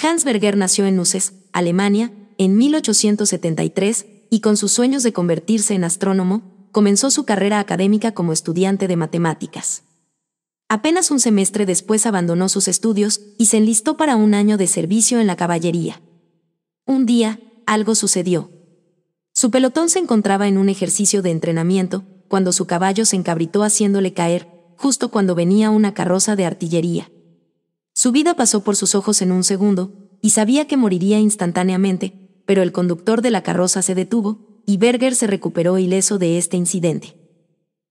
Hans Berger nació en Nuces, Alemania, en 1873, y con sus sueños de convertirse en astrónomo, comenzó su carrera académica como estudiante de matemáticas. Apenas un semestre después abandonó sus estudios y se enlistó para un año de servicio en la caballería. Un día, algo sucedió. Su pelotón se encontraba en un ejercicio de entrenamiento, cuando su caballo se encabritó haciéndole caer, justo cuando venía una carroza de artillería. Su vida pasó por sus ojos en un segundo, y sabía que moriría instantáneamente, pero el conductor de la carroza se detuvo, y Berger se recuperó ileso de este incidente.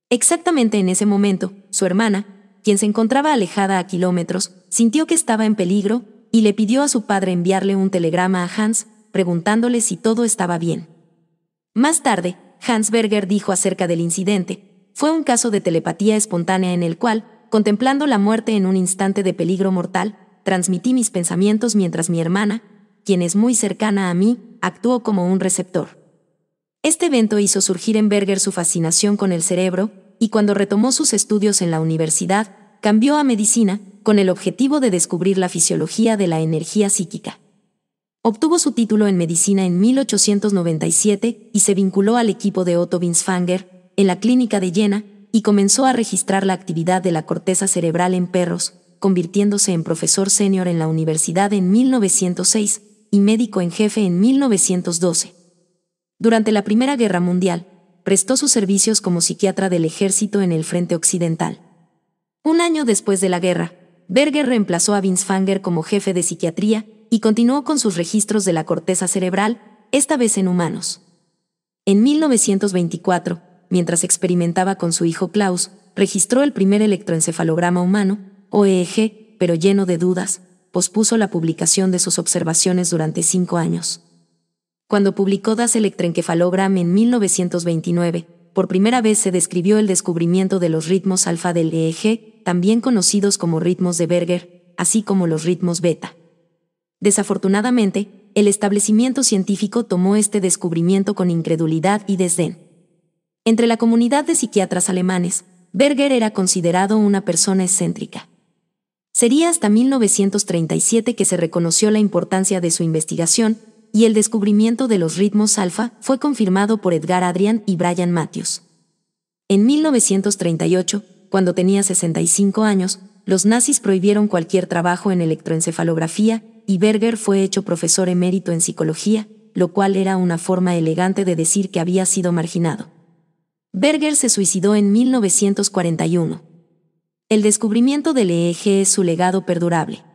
Exactamente en ese momento, su hermana, quien se encontraba alejada a kilómetros, sintió que estaba en peligro y le pidió a su padre enviarle un telegrama a Hans, preguntándole si todo estaba bien. Más tarde, Hans Berger dijo acerca del incidente, fue un caso de telepatía espontánea en el cual, contemplando la muerte en un instante de peligro mortal, transmití mis pensamientos mientras mi hermana, quien es muy cercana a mí, actuó como un receptor. Este evento hizo surgir en Berger su fascinación con el cerebro, y cuando retomó sus estudios en la universidad, cambió a medicina, con el objetivo de descubrir la fisiología de la energía psíquica. Obtuvo su título en medicina en 1897 y se vinculó al equipo de Otto Winsfanger en la clínica de Jena y comenzó a registrar la actividad de la corteza cerebral en perros, convirtiéndose en profesor senior en la universidad en 1906 y médico en jefe en 1912. Durante la Primera Guerra Mundial, prestó sus servicios como psiquiatra del ejército en el frente occidental. Un año después de la guerra, Berger reemplazó a Vince Fanger como jefe de psiquiatría y continuó con sus registros de la corteza cerebral, esta vez en humanos. En 1924, mientras experimentaba con su hijo Klaus, registró el primer electroencefalograma humano, OEG, pero lleno de dudas, pospuso la publicación de sus observaciones durante cinco años. Cuando publicó Das Electroencefalogram en 1929, por primera vez se describió el descubrimiento de los ritmos alfa del EEG, también conocidos como ritmos de Berger, así como los ritmos beta. Desafortunadamente, el establecimiento científico tomó este descubrimiento con incredulidad y desdén. Entre la comunidad de psiquiatras alemanes, Berger era considerado una persona excéntrica. Sería hasta 1937 que se reconoció la importancia de su investigación y el descubrimiento de los ritmos alfa fue confirmado por Edgar Adrian y Brian Matthews. En 1938, cuando tenía 65 años, los nazis prohibieron cualquier trabajo en electroencefalografía y Berger fue hecho profesor emérito en psicología, lo cual era una forma elegante de decir que había sido marginado. Berger se suicidó en 1941. El descubrimiento del EEG es su legado perdurable.